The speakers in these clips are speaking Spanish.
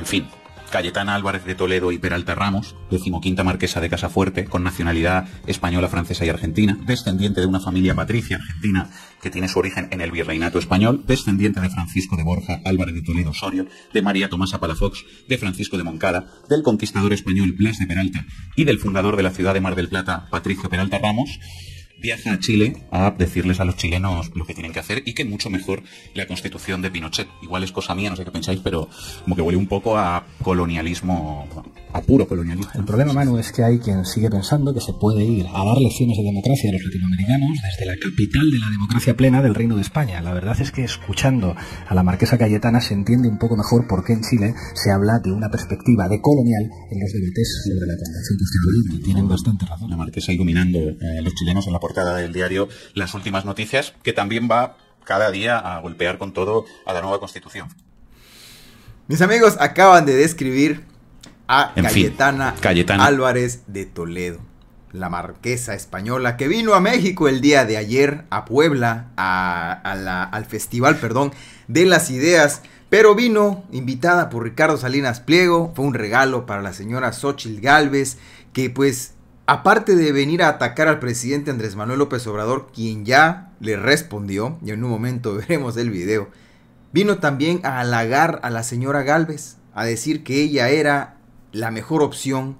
En fin, Cayetana Álvarez de Toledo y Peralta Ramos, decimoquinta marquesa de Casafuerte, con nacionalidad española, francesa y argentina, descendiente de una familia patricia argentina que tiene su origen en el virreinato español, descendiente de Francisco de Borja, Álvarez de Toledo Osorio, de María Tomasa Palafox, de Francisco de Moncada, del conquistador español Blas de Peralta y del fundador de la ciudad de Mar del Plata, Patricio Peralta Ramos, viaja a Chile a decirles a los chilenos lo que tienen que hacer y que mucho mejor la constitución de Pinochet. Igual es cosa mía, no sé qué pensáis, pero como que huele un poco a colonialismo, a puro colonialismo. El problema, Manu, es que hay quien sigue pensando que se puede ir a dar lecciones de democracia a los latinoamericanos desde la capital de la democracia plena del Reino de España. La verdad es que escuchando a la marquesa Cayetana se entiende un poco mejor por qué en Chile se habla de una perspectiva de colonial en los debates sobre la transición constitucional. Tienen bastante razón. La marquesa iluminando a eh, los chilenos en la del diario Las Últimas Noticias, que también va cada día a golpear con todo a la nueva constitución. Mis amigos acaban de describir a Cayetana, Álvarez de Toledo, la marquesa española que vino a México el día de ayer, a Puebla, al festival, perdón, de las ideas. Pero vino invitada por Ricardo Salinas Pliego, fue un regalo para la señora Xochitl Galvez, que pues aparte de venir a atacar al presidente Andrés Manuel López Obrador, quien ya le respondió, y en un momento veremos el video, vino también a halagar a la señora Galvez, a decir que ella era la mejor opción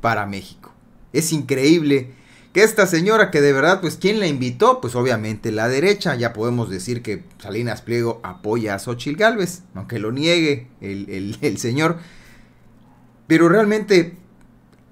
para México. Es increíble que esta señora que de verdad, pues, ¿quién la invitó? Pues obviamente la derecha, ya podemos decir que Salinas Pliego apoya a Xochitl Galvez, aunque lo niegue el, el señor. Pero realmente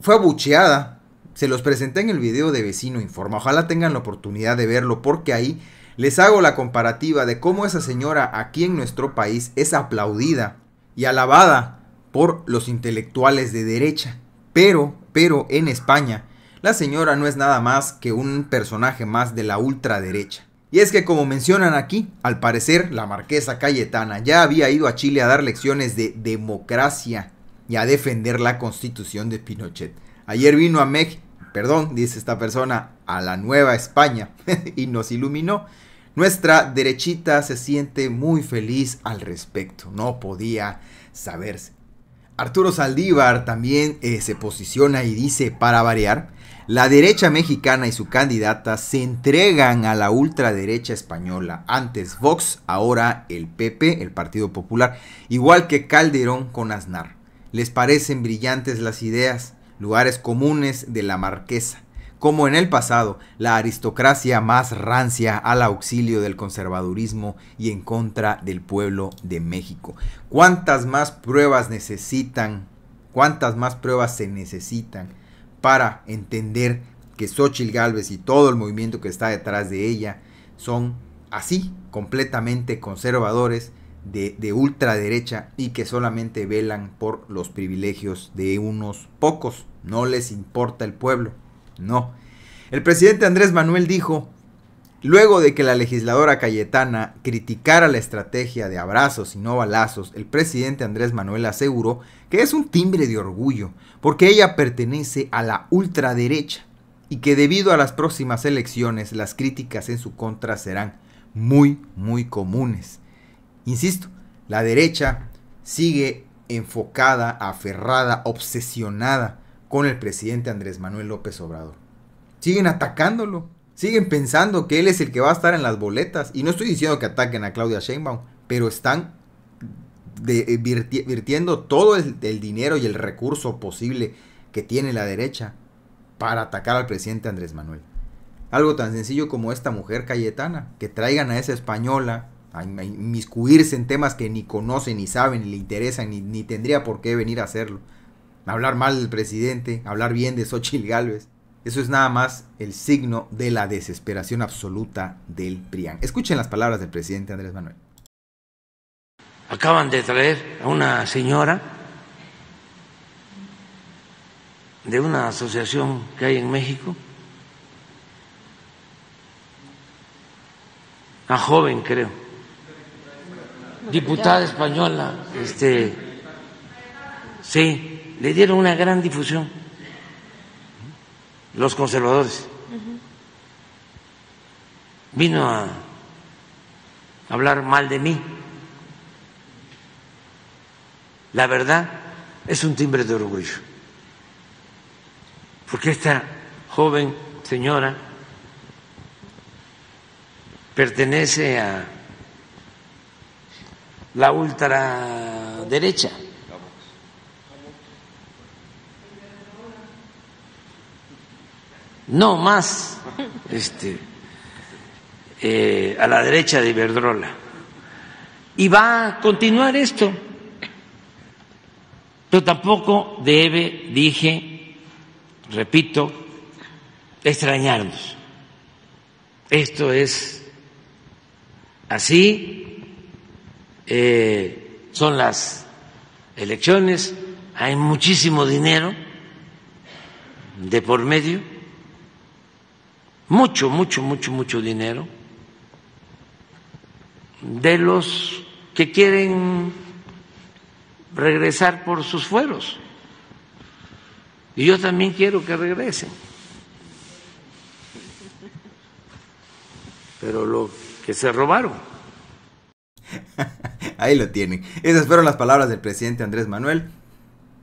fue abucheada se los presenté en el video de Vecino Informa. Ojalá tengan la oportunidad de verlo porque ahí les hago la comparativa de cómo esa señora aquí en nuestro país es aplaudida y alabada por los intelectuales de derecha. Pero, pero en España, la señora no es nada más que un personaje más de la ultraderecha. Y es que como mencionan aquí, al parecer la marquesa Cayetana ya había ido a Chile a dar lecciones de democracia y a defender la constitución de Pinochet. Ayer vino a México perdón, dice esta persona, a la Nueva España y nos iluminó. Nuestra derechita se siente muy feliz al respecto, no podía saberse. Arturo Saldívar también eh, se posiciona y dice, para variar, la derecha mexicana y su candidata se entregan a la ultraderecha española, antes Vox, ahora el PP, el Partido Popular, igual que Calderón con Aznar. Les parecen brillantes las ideas, lugares comunes de la marquesa, como en el pasado, la aristocracia más rancia al auxilio del conservadurismo y en contra del pueblo de México. ¿Cuántas más pruebas necesitan? ¿Cuántas más pruebas se necesitan para entender que Xochitl Galvez y todo el movimiento que está detrás de ella son así, completamente conservadores, de, de, ultraderecha y que solamente velan por los privilegios de unos pocos. No les importa el pueblo. No. El presidente Andrés Manuel dijo, luego de que la legisladora Cayetana criticara la estrategia de abrazos y no balazos, el presidente Andrés Manuel aseguró que es un timbre de orgullo, porque ella pertenece a la ultraderecha y que debido a las próximas elecciones las críticas en su contra serán muy, muy comunes. Insisto, la derecha sigue enfocada, aferrada, obsesionada con el presidente Andrés Manuel López Obrador. Siguen atacándolo, siguen pensando que él es el que va a estar en las boletas. Y no estoy diciendo que ataquen a Claudia Sheinbaum, pero están eh, virtiendo todo el, dinero y el recurso posible que tiene la derecha para atacar al presidente Andrés Manuel. Algo tan sencillo como esta mujer cayetana, que traigan a esa española a inmiscuirse en temas que ni conocen, ni saben, ni le interesan, ni tendría por qué venir a hacerlo hablar mal del presidente, hablar bien de Xochitl Gálvez. Eso es nada más el signo de la desesperación absoluta del PRIAN. Escuchen las palabras del presidente Andrés Manuel. Acaban de traer a una señora de una asociación que hay en México, Una joven creo, diputada española, este, sí, le dieron una gran difusión los conservadores. Vino a hablar mal de mí. La verdad es un timbre de orgullo. Porque esta joven señora pertenece a la ultraderecha. no más este, eh, a la derecha de Iberdrola. Y va a continuar esto. Pero tampoco debe, dije, repito, extrañarnos. Esto es así, eh, son las elecciones, hay muchísimo dinero de por medio mucho, mucho, mucho, mucho dinero de los que quieren regresar por sus fueros. Y yo también quiero que regresen. Pero lo que se robaron. Ahí lo tienen. Esas fueron las palabras del presidente Andrés Manuel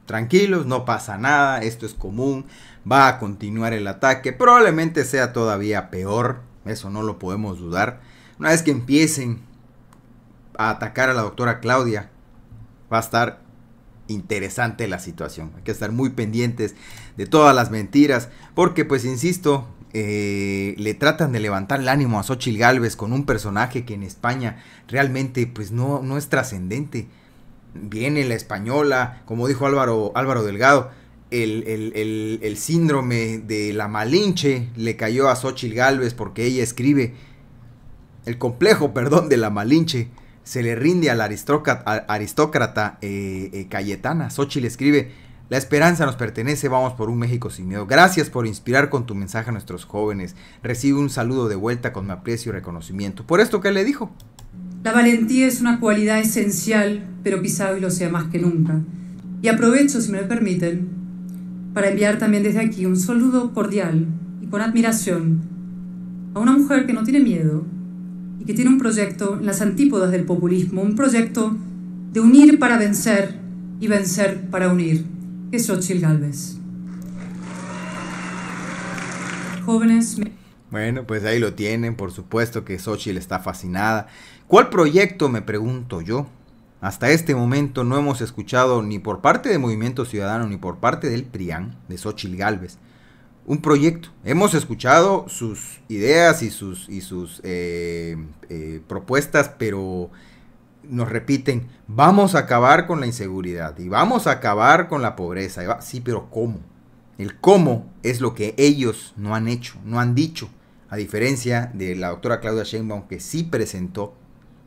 tranquilos, no pasa nada, esto es común, va a continuar el ataque, probablemente sea todavía peor, eso no lo podemos dudar. Una vez que empiecen a atacar a la doctora Claudia, va a estar interesante la situación. Hay que estar muy pendientes de todas las mentiras, porque pues insisto, eh, le tratan de levantar el ánimo a Sochi Galvez con un personaje que en España realmente pues no, no es trascendente viene la española, como dijo Álvaro, Álvaro Delgado, el, síndrome de la Malinche le cayó a Xochitl Galvez porque ella escribe. El complejo, perdón, de la Malinche se le rinde a la aristócrata, eh, eh, Cayetana. Xochitl escribe: La esperanza nos pertenece, vamos por un México sin miedo. Gracias por inspirar con tu mensaje a nuestros jóvenes. Recibe un saludo de vuelta con mi aprecio y reconocimiento. Por esto que le dijo. La valentía es una cualidad esencial, pero quizá hoy lo sea más que nunca. Y aprovecho, si me lo permiten, para enviar también desde aquí un saludo cordial y con admiración a una mujer que no tiene miedo y que tiene un proyecto en las antípodas del populismo, un proyecto de unir para vencer y vencer para unir, que es Xochitl Galvez. Jóvenes, bueno, pues ahí lo tienen, por supuesto que Xochitl está fascinada. ¿Cuál proyecto, me pregunto yo? Hasta este momento no hemos escuchado ni por parte de Movimiento Ciudadano ni por parte del PRIAN, de Xochitl Galvez, un proyecto. Hemos escuchado sus ideas y sus, y sus eh, eh, propuestas, pero nos repiten, vamos a acabar con la inseguridad y vamos a acabar con la pobreza. sí, pero ¿cómo? El cómo es lo que ellos no han hecho, no han dicho a diferencia de la doctora Claudia Sheinbaum que sí presentó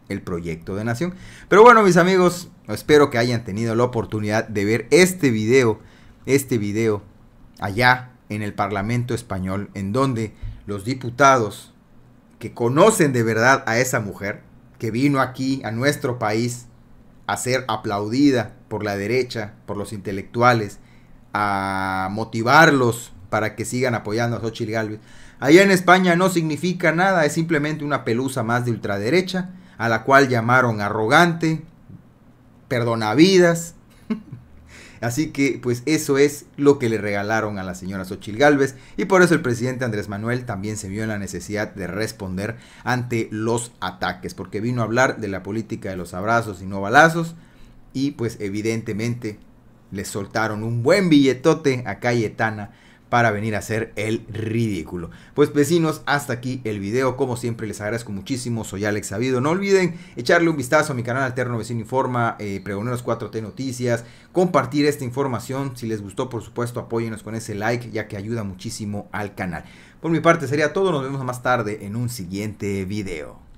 el proyecto de nación. Pero bueno, mis amigos, espero que hayan tenido la oportunidad de ver este video, este video allá en el Parlamento español, en donde los diputados que conocen de verdad a esa mujer, que vino aquí a nuestro país a ser aplaudida por la derecha, por los intelectuales, a motivarlos para que sigan apoyando a Xochitl Galvez. Allá en España no significa nada, es simplemente una pelusa más de ultraderecha, a la cual llamaron arrogante, perdonavidas. Así que, pues eso es lo que le regalaron a la señora Xochitl Galvez. Y por eso el presidente Andrés Manuel también se vio en la necesidad de responder ante los ataques, porque vino a hablar de la política de los abrazos y no balazos. Y pues evidentemente le soltaron un buen billetote a Cayetana para venir a hacer el ridículo. Pues vecinos, hasta aquí el video. Como siempre, les agradezco muchísimo. Soy Alex Sabido. No olviden echarle un vistazo a mi canal alterno Vecino Informa, eh, Pregoneros 4T Noticias, compartir esta información. Si les gustó, por supuesto, apóyenos con ese like, ya que ayuda muchísimo al canal. Por mi parte sería todo. Nos vemos más tarde en un siguiente video.